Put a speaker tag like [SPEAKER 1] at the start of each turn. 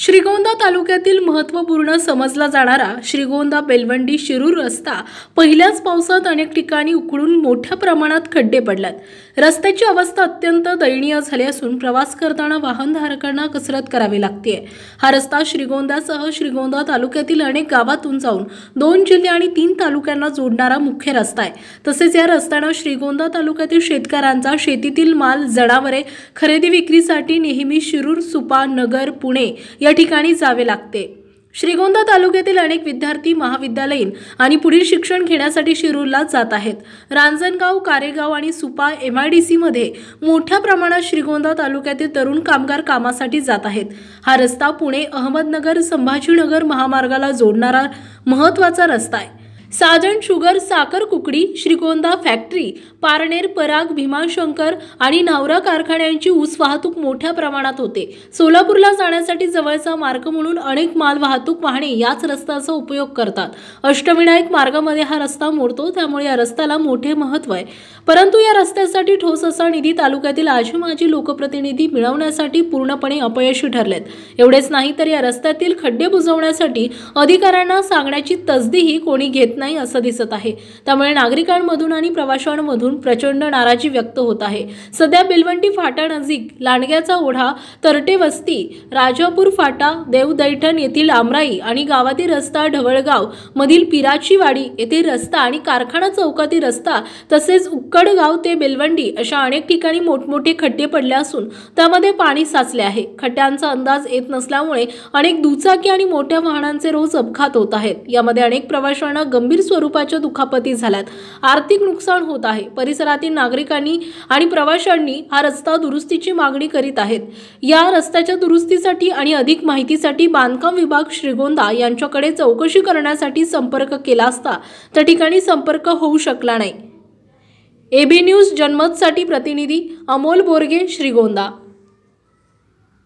[SPEAKER 1] श्रीगोंदा तालुक्यातील महत्त्वपूर्ण समजला जाणारा श्रीगोंदा बेलवंडी शिरूर रस्ता पहिल्याच पावसात अनेक ठिकाणी उकडून मोठ्या प्रमाणात खड्डे पडल्यात रस्त्याची अवस्था अत्यंत दयनीय झाली असून प्रवास करताना वाहनधारकांना कसरत करावी लागते हा रस्ता श्रीगोंदासह श्रीगोंदा तालुक्यातील अनेक गावातून जाऊन दोन जिल्हे आणि तीन तालुक्यांना जोडणारा मुख्य रस्ता आहे तसेच या रस्त्यानं श्रीगोंदा तालुक्यातील शेतकऱ्यांचा शेतीतील माल जनावरे खरेदी विक्रीसाठी नेहमी शिरूर सुपा नगर पुणे या ठिकाणी जावे लागते श्रीगोंदा तालुक्यातील अनेक विद्यार्थी महाविद्यालयीन आणि पुढील शिक्षण घेण्यासाठी शिरूरला जात आहेत रांजणगाव कारेगाव आणि सुपा एम आय डी सीमध्ये मोठ्या प्रमाणात श्रीगोंदा तालुक्यातील तरुण कामगार कामासाठी जात आहेत हा रस्ता पुणे अहमदनगर संभाजीनगर महामार्गाला जोडणारा महत्त्वाचा रस्ता आहे साजन शुगर साखर कुकडी श्रीगोंदा फॅक्टरी पारनेर पराग भीमाशंकर आणि नावरा कारखान्यांची ऊस वाहतूक मोठ्या प्रमाणात होते सोलापूरला जाण्यासाठी जवळचा मार्ग म्हणून अनेक माल वाहतूक वाहने याच रस्त्याचा उपयोग करतात अष्टविनायक मार्गामध्ये हा रस्ता मोडतो त्यामुळे या रस्त्याला मोठे महत्त्व आहे परंतु या रस्त्यासाठी ठोस असा निधी तालुक्यातील आजी माजी लोकप्रतिनिधी मिळवण्यासाठी पूर्णपणे अपयशी ठरलेत एवढेच नाही तर या रस्त्यातील खड्डे बुजवण्यासाठी अधिकाऱ्यांना सांगण्याची तसदीही कोणी घेत नाही असं दिसत आहे त्यामुळे नागरिकांमधून आणि प्रवाशांमधून प्रचंड नाराजी व्यक्त होत आहे सध्या बेलवंडी फाटा नजीक लांडग्याचा ओढा तरटे वस्ती राजापूर फाटा देवदैठण येथील आमराई आणि गावातील रस्ता ढवळगाव मधील पिराचीवाडी येथील रस्ता आणि कारखाना चौकातील रस्ता तसेच उक्कडगाव ते बेलवंडी अशा अनेक ठिकाणी मोठमोठे खड्डे पडले असून त्यामध्ये पाणी साचले आहे खड्ड्यांचा अंदाज येत नसल्यामुळे अनेक दुचाकी आणि मोठ्या वाहनांचे रोज अपघात होत आहेत यामध्ये अनेक प्रवाशांना गंभीर गंभीर स्वरूपाच्या दुखापती झाल्यात आर्थिक नुकसान होत आहे परिसरातील नागरिकांनी आणि प्रवाशांनी हा रस्ता दुरुस्तीची मागणी करीत आहेत या रस्त्याच्या दुरुस्तीसाठी आणि अधिक माहितीसाठी बांधकाम विभाग श्रीगोंदा यांच्याकडे चौकशी करण्यासाठी संपर्क केला असता त्या ठिकाणी संपर्क होऊ शकला नाही एबी न्यूज जनमतसाठी प्रतिनिधी अमोल बोरगे श्रीगोंदा